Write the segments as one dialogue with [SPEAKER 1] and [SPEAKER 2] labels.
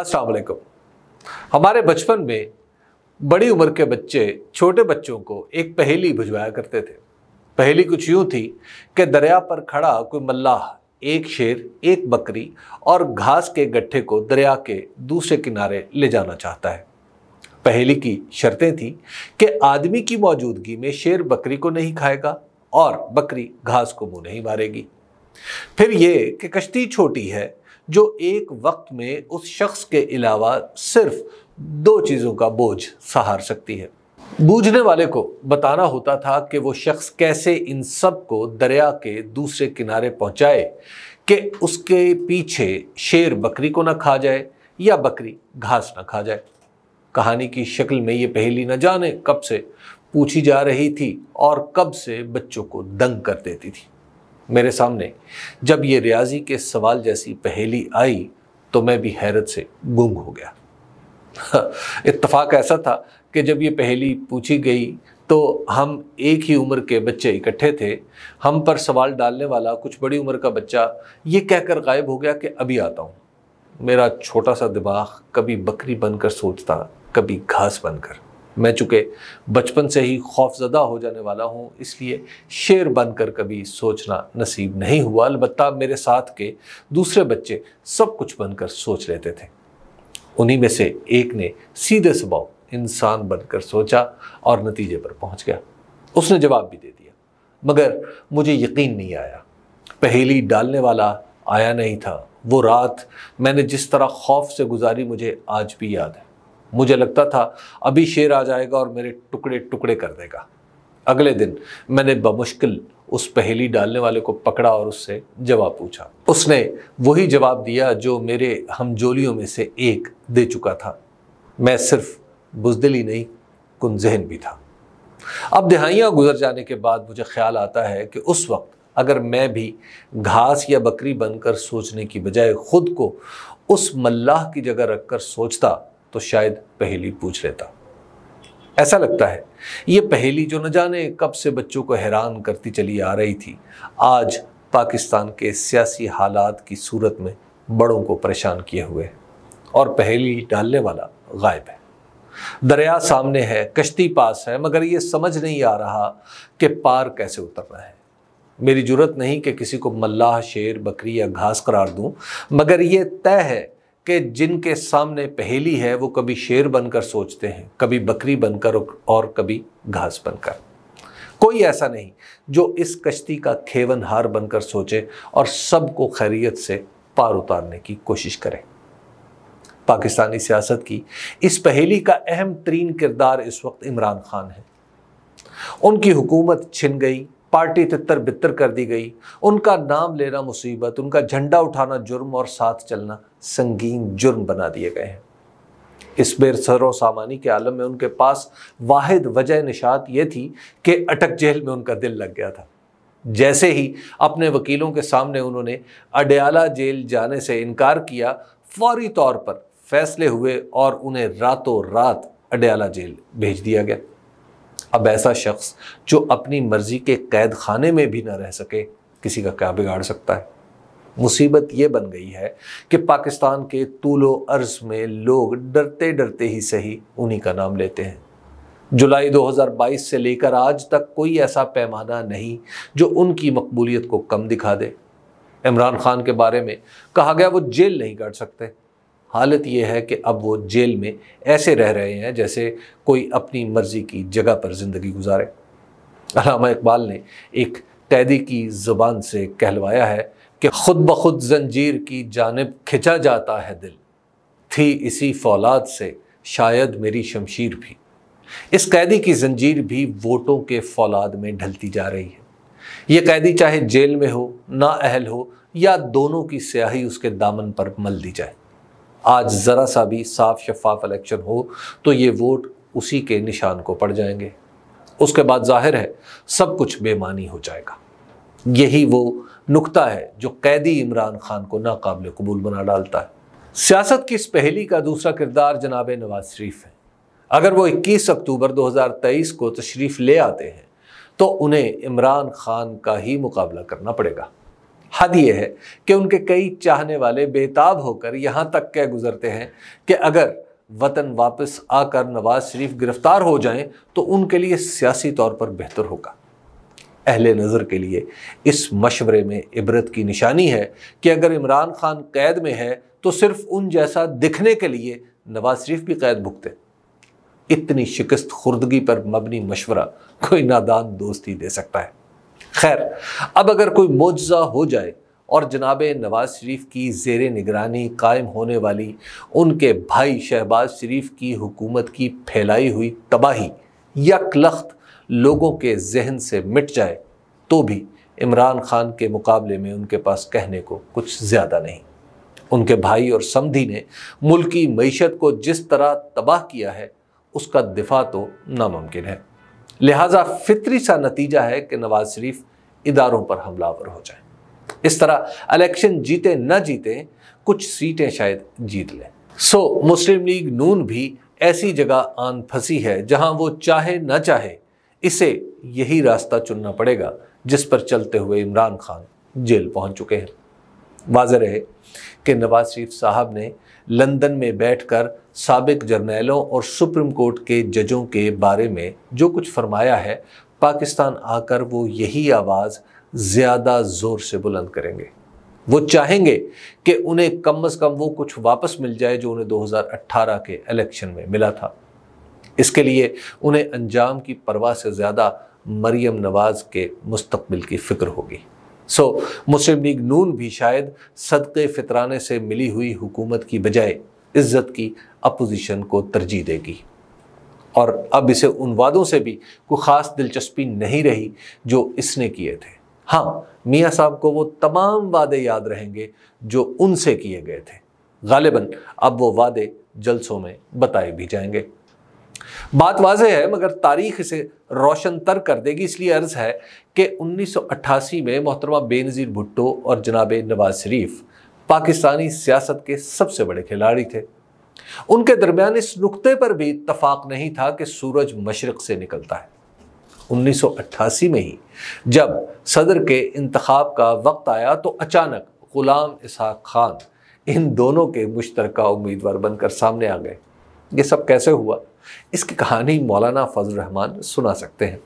[SPEAKER 1] अस्सलाम वालेकुम हमारे बचपन में बड़ी उम्र के बच्चे छोटे बच्चों को एक पहेली भुजवाया करते थे पहेली कुछ यूँ थी कि दरिया पर खड़ा कोई मल्लाह एक शेर एक बकरी और घास के गट्ठे को दरिया के दूसरे किनारे ले जाना चाहता है पहेली की शर्तें थी कि आदमी की मौजूदगी में शेर बकरी को नहीं खाएगा और बकरी घास को मुंह नहीं मारेगी फिर ये कि कश्ती छोटी है जो एक वक्त में उस शख्स के अलावा सिर्फ दो चीज़ों का बोझ सहार सकती है बूझने वाले को बताना होता था कि वो शख्स कैसे इन सब को दरिया के दूसरे किनारे पहुंचाए कि उसके पीछे शेर बकरी को ना खा जाए या बकरी घास ना खा जाए कहानी की शक्ल में ये पहेली न जाने कब से पूछी जा रही थी और कब से बच्चों को दंग कर देती थी मेरे सामने जब ये रियाजी के सवाल जैसी पहेली आई तो मैं भी हैरत से गुम हो गया इतफाक़ ऐसा था कि जब ये पहेली पूछी गई तो हम एक ही उम्र के बच्चे इकट्ठे थे हम पर सवाल डालने वाला कुछ बड़ी उम्र का बच्चा ये कहकर गायब हो गया कि अभी आता हूँ मेरा छोटा सा दिमाग कभी बकरी बनकर सोचता कभी घास बनकर मैं चूँकि बचपन से ही खौफजदा हो जाने वाला हूँ इसलिए शेर बनकर कभी सोचना नसीब नहीं हुआ अलबत् मेरे साथ के दूसरे बच्चे सब कुछ बनकर सोच लेते थे उन्हीं में से एक ने सीधे स्वभाव इंसान बनकर सोचा और नतीजे पर पहुँच गया उसने जवाब भी दे दिया मगर मुझे यकीन नहीं आया पहेली डालने वाला आया नहीं था वो रात मैंने जिस तरह खौफ से गुजारी मुझे आज भी याद है मुझे लगता था अभी शेर आ जाएगा और मेरे टुकड़े टुकड़े कर देगा अगले दिन मैंने बमुश्किल उस पहेली डालने वाले को पकड़ा और उससे जवाब पूछा उसने वही जवाब दिया जो मेरे हमजोलियों में से एक दे चुका था मैं सिर्फ बुजदिल ही नहीं कुन जहन भी था अब दिहाइयाँ गुजर जाने के बाद मुझे ख्याल आता है कि उस वक्त अगर मैं भी घास या बकरी बनकर सोचने की बजाय खुद को उस मल्लाह की जगह रखकर सोचता तो शायद पहेली पूछ लेता ऐसा लगता है ये पहेली जो न जाने कब से बच्चों को हैरान करती चली आ रही थी आज पाकिस्तान के सियासी हालात की सूरत में बड़ों को परेशान किए हुए और पहेली डालने वाला गायब है दरिया सामने है कश्ती पास है मगर ये समझ नहीं आ रहा कि पार कैसे उतरना है मेरी जरूरत नहीं कि किसी को मल्लाह शेर बकरी या घास करार दूं मगर ये तय है कि जिनके सामने पहेली है वो कभी शेर बनकर सोचते हैं कभी बकरी बनकर और कभी घास बनकर कोई ऐसा नहीं जो इस कश्ती का खेवन हार बनकर सोचे और सबको खैरियत से पार उतारने की कोशिश करे पाकिस्तानी सियासत की इस पहेली का अहम तरीन किरदार इस वक्त इमरान खान है उनकी हुकूमत छिन गई पार्टी तितर बितर कर दी गई उनका नाम लेना मुसीबत उनका झंडा उठाना जुर्म और साथ चलना संगीन जुर्म बना दिए गए हैं इस बेर सरो सामानी के आलम में उनके पास वाहिद वजह निशात ये थी कि अटक जेल में उनका दिल लग गया था जैसे ही अपने वकीलों के सामने उन्होंने अडयाला जेल जाने से इनकार किया फौरी तौर पर फैसले हुए और उन्हें रातों रात अडयाला जेल भेज दिया गया अब ऐसा शख्स जो अपनी मर्ज़ी के कैद खाने में भी ना रह सके किसी का क्या बिगाड़ सकता है मुसीबत ये बन गई है कि पाकिस्तान के तूलो अर्ज में लोग डरते डरते ही सही उन्हीं का नाम लेते हैं जुलाई 2022 से लेकर आज तक कोई ऐसा पैमाना नहीं जो उनकी मकबूलियत को कम दिखा दे इमरान खान के बारे में कहा गया वो जेल नहीं काट सकते हालत यह है कि अब वो जेल में ऐसे रह रहे हैं जैसे कोई अपनी मर्ज़ी की जगह पर ज़िंदगी गुजारे अलामा इकबाल ने एक कैदी की ज़ुबान से कहलवाया है कि ख़ुद ब खुद जंजीर की जानब खिंचा जाता है दिल थी इसी फौलाद से शायद मेरी शमशीर भी इस कैदी की जंजीर भी वोटों के फौलाद में ढलती जा रही है ये कैदी चाहे जेल में हो ना अहल हो या दोनों की स्याही उसके दामन पर मल दी जाए आज ज़रा सा भी साफ शफाफ इलेक्शन हो तो ये वोट उसी के निशान को पड़ जाएंगे उसके बाद जाहिर है सब कुछ बेमानी हो जाएगा यही वो नुकता है जो कैदी इमरान खान को नाकबिल कबूल बना डालता है सियासत की इस पहली का दूसरा किरदार जनाब नवाज शरीफ है अगर वो 21 अक्टूबर 2023 को तशरीफ़ ले आते हैं तो उन्हें इमरान खान का ही मुकाबला करना पड़ेगा हद ये है कि उनके कई चाहने वाले बेताब होकर यहाँ तक कह गुजरते हैं कि अगर वतन वापस आकर नवाज शरीफ गिरफ्तार हो जाएं तो उनके लिए सियासी तौर पर बेहतर होगा अहल नज़र के लिए इस मशवरे में इबरत की निशानी है कि अगर इमरान खान कैद में है तो सिर्फ उन जैसा दिखने के लिए नवाज शरीफ भी कैद भुगते इतनी शिकस्त खुर्दगी पर मबनी मशवरा कोई नादान दोस्ती दे सकता है खैर अब अगर कोई मुआजा हो जाए और जनाब नवाज़ शरीफ की जेर निगरानी कायम होने वाली उनके भाई शहबाज शरीफ की हुकूमत की फैलाई हुई तबाही यकलख्त लोगों के जहन से मिट जाए तो भी इमरान खान के मुकाबले में उनके पास कहने को कुछ ज़्यादा नहीं उनके भाई और समधी ने मुल्की मीशत को जिस तरह तबाह किया है उसका दिफा तो नामुमकिन है लिहाजा फितरी सा नतीजा है कि नवाज शरीफ इदारों पर हमलावर हो जाए इस तरह इलेक्शन जीते न जीते कुछ सीटें शायद जीत लें सो मुस्लिम लीग नून भी ऐसी जगह आन फंसी है जहां वो चाहे न चाहे इसे यही रास्ता चुनना पड़ेगा जिस पर चलते हुए इमरान खान जेल पहुंच चुके हैं वाज रहे कि नवाज शरीफ साहब ने लंदन में बैठकर सबक जर्नैलों और सुप्रीम कोर्ट के जजों के बारे में जो कुछ फरमाया है पाकिस्तान आकर वो यही आवाज़ ज़्यादा ज़ोर से बुलंद करेंगे वो चाहेंगे कि उन्हें कम अज़ कम वो कुछ वापस मिल जाए जो उन्हें 2018 के इलेक्शन में मिला था इसके लिए उन्हें अंजाम की परवाह से ज़्यादा मरियम नवाज़ के मुस्तबिल की फ़िक्र होगी सो मुस्लिम लीग नून भी शायद सदक़ फितराने से मिली हुई हुकूमत की बजाय इज़्ज़त की अपोजिशन को तरजीह देगी और अब इसे उन वादों से भी कोई ख़ास दिलचस्पी नहीं रही जो इसने किए थे हाँ मियाँ साहब को वो तमाम वादे याद रहेंगे जो उनसे किए गए थे गालिबा अब वो वादे जलसों में बताए भी जाएंगे बात वाजह है मगर तारीख इसे रोशन तर कर देगी इसलिए अर्ज़ है कि 1988 में मोहतरमा बेनज़ीर भुट्टो और जनाब नवाज शरीफ पाकिस्तानी सियासत के सबसे बड़े खिलाड़ी थे उनके दरमियान इस नुकते पर भी इतफाक़ नहीं था कि सूरज मशरक़ से निकलता है 1988 में ही जब सदर के इंतखब का वक्त आया तो अचानक ग़ुलाम इसहाक खान इन दोनों के मुश्तरक उम्मीदवार बनकर सामने आ गए ये सब कैसे हुआ इसकी कहानी मौलाना फजल रहमान सुना सकते हैं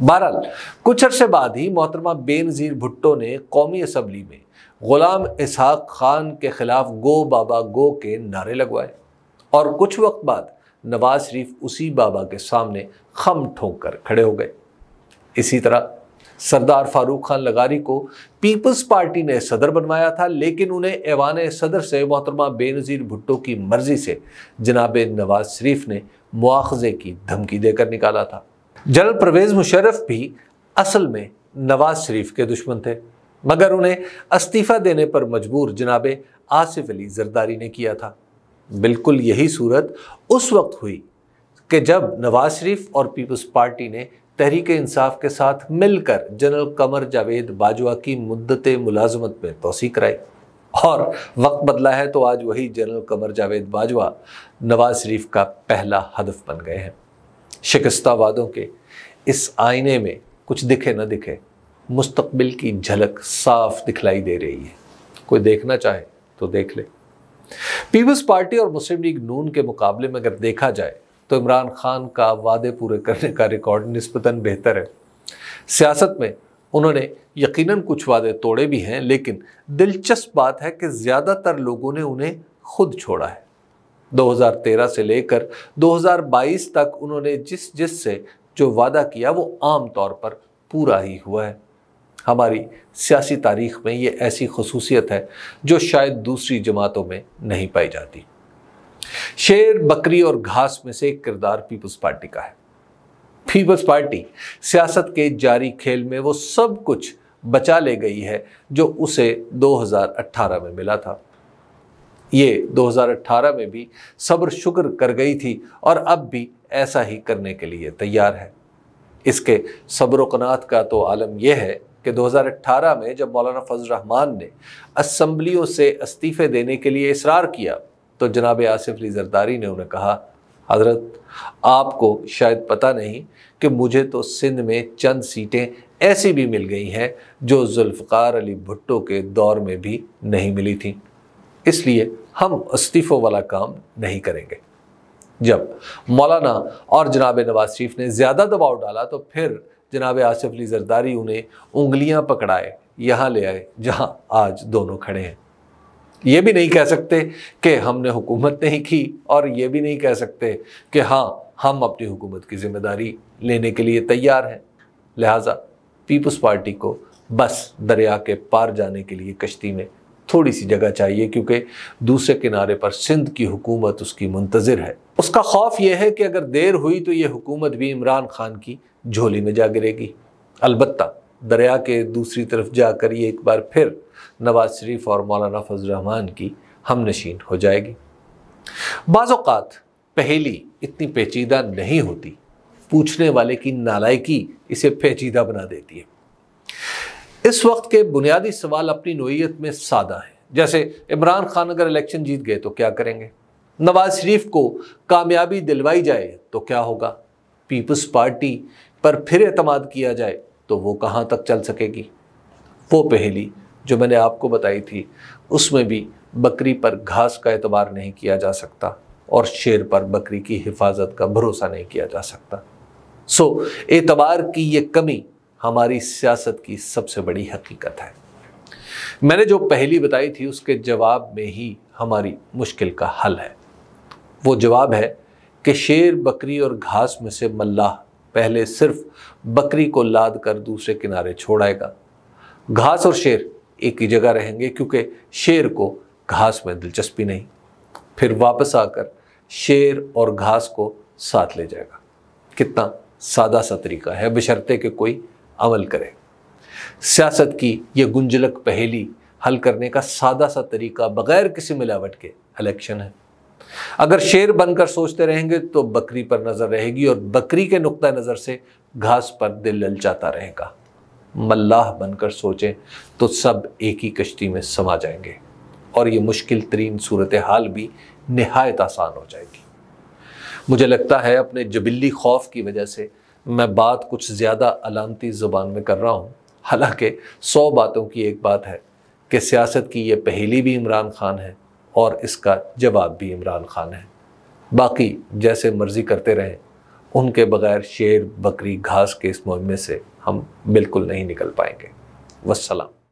[SPEAKER 1] बहरहाल कुछ अरसे बाद ही मोहतरमा बेनज़ीर भुट्टो ने कौमी असम्बली में ग़ुलाम इसहाक खान के ख़िलाफ़ गो बाबा गो के नारे लगवाए और कुछ वक्त बाद नवाज शरीफ उसी बाबा के सामने खम ठोंक कर खड़े हो गए इसी तरह सरदार फारूक खान लगारी को पीपल्स पार्टी ने सदर बनवाया था लेकिन उन्हें ऐवान सदर से मोहतरमा बेनज़ीर भुट्टो की मर्ज़ी से जनाब नवाज शरीफ ने मुआवजे की धमकी देकर निकाला था जनरल परवेज मुशरफ भी असल में नवाज शरीफ के दुश्मन थे मगर उन्हें इस्तीफ़ा देने पर मजबूर जनाब आसिफ अली जरदारी ने किया था बिल्कुल यही सूरत उस वक्त हुई कि जब नवाज शरीफ और पीपल्स पार्टी ने तहरीक इंसाफ के साथ मिलकर जनरल कमर जावेद बाजवा की मुद्दत मुलाजमत में तोसी कराई और वक्त बदला है तो आज वही जनरल कमर जावेद बाजवा नवाज शरीफ का पहला हदफ बन गए हैं शिकस्ता वादों के इस आईने में कुछ दिखे न दिखे मुस्तबिल की झलक साफ दिखलाई दे रही है कोई देखना चाहे तो देख ले पीपल्स पार्टी और मुस्लिम लीग नून के मुकाबले में अगर देखा जाए तो इमरान खान का वादे पूरे करने का रिकॉर्ड नस्बता बेहतर है सियासत में उन्होंने यकीनन कुछ वादे तोड़े भी हैं लेकिन दिलचस्प बात है कि ज़्यादातर लोगों ने उन्हें खुद छोड़ा है 2013 से लेकर 2022 तक उन्होंने जिस जिस से जो वादा किया वो आम तौर पर पूरा ही हुआ है हमारी सियासी तारीख में ये ऐसी खसूसियत है जो शायद दूसरी जमातों में नहीं पाई जाती शेर बकरी और घास में से एक किरदार पीपल्स पार्टी का है पीपल्स पार्टी सियासत के जारी खेल में वो सब कुछ बचा ले गई है जो उसे 2018 में मिला था ये 2018 में भी सब्र शुक्र कर गई थी और अब भी ऐसा ही करने के लिए तैयार है इसके सब्र कनात का तो आलम यह है कि 2018 में जब मौलाना फजल रहमान ने असम्बलियों से इस्तीफ़े देने के लिए इसरार किया तो जनाब आसिफ अली जरदारी ने उन्हें कहा हजरत आपको शायद पता नहीं कि मुझे तो सिंध में चंद सीटें ऐसी भी मिल गई हैं जो जुल्फ़ार अली भुट्टो के दौर में भी नहीं मिली थी इसलिए हम इस्तीफ़ों वाला काम नहीं करेंगे जब मौलाना और जनाब नवाज शरीफ ने ज़्यादा दबाव डाला तो फिर जनाब आसिफ अली जरदारी उन्हें उंगलियां पकड़ाए यहाँ ले आए जहाँ आज दोनों खड़े हैं ये भी नहीं कह सकते कि हमने हुकूमत नहीं की और ये भी नहीं कह सकते कि हाँ हम अपनी हुकूमत की जिम्मेदारी लेने के लिए तैयार हैं लिहाजा पीपल्स पार्टी को बस दरिया के पार जाने के लिए कश्ती में थोड़ी सी जगह चाहिए क्योंकि दूसरे किनारे पर सिंध की हुकूमत उसकी मुंतज़र है उसका खौफ यह है कि अगर देर हुई तो ये हुकूमत भी इमरान खान की झोली में जा गिरेगी अलबत्ता दरिया के दूसरी तरफ जाकर ये एक बार फिर नवाज शरीफ और मौलाना फजल रहमान की हम नशीन हो जाएगी बाज़ात पहेली इतनी पेचीदा नहीं होती पूछने वाले की नालायकी इसे पेचीदा बना देती है इस वक्त के बुनियादी सवाल अपनी नोयत में सादा हैं जैसे इमरान खान अगर इलेक्शन जीत गए तो क्या करेंगे नवाज शरीफ को कामयाबी दिलवाई जाए तो क्या होगा पीपल्स पार्टी पर फिर अतमाद किया जाए तो वो कहाँ तक चल सकेगी वो पहली जो मैंने आपको बताई थी उसमें भी बकरी पर घास का एतबार नहीं किया जा सकता और शेर पर बकरी की हिफाजत का भरोसा नहीं किया जा सकता सो एतबार की ये कमी हमारी सियासत की सबसे बड़ी हकीकत है मैंने जो पहली बताई थी उसके जवाब में ही हमारी मुश्किल का हल है वो जवाब है कि शेर बकरी और घास में से मल्लाह पहले सिर्फ बकरी को लाद कर दूसरे किनारे छोड़ाएगा घास और शेर एक ही जगह रहेंगे क्योंकि शेर को घास में दिलचस्पी नहीं फिर वापस आकर शेर और घास को साथ ले जाएगा कितना सादा सा तरीका है बशर्ते कि कोई अमल करे सियासत की यह गुंजलक पहेली हल करने का सादा सा तरीका बगैर किसी मिलावट के इलेक्शन है अगर शेर बनकर सोचते रहेंगे तो बकरी पर नज़र रहेगी और बकरी के नुकता नज़र से घास पर दिल ललचाता रहेगा मल्लाह बनकर सोचें तो सब एक ही कश्ती में समा जाएंगे और ये मुश्किल तरीन सूरत हाल भी नहायत आसान हो जाएगी मुझे लगता है अपने जबिल्ली खौफ की वजह से मैं बात कुछ ज़्यादा अलामती ज़ुबान में कर रहा हूँ हालांकि सौ बातों की एक बात है कि सियासत की ये पहली भी इमरान खान है और इसका जवाब भी इमरान खान है बाकी जैसे मर्ज़ी करते रहें उनके बगैर शेर बकरी घास के इस मुहिमे से हम बिल्कुल नहीं निकल पाएंगे वसलाम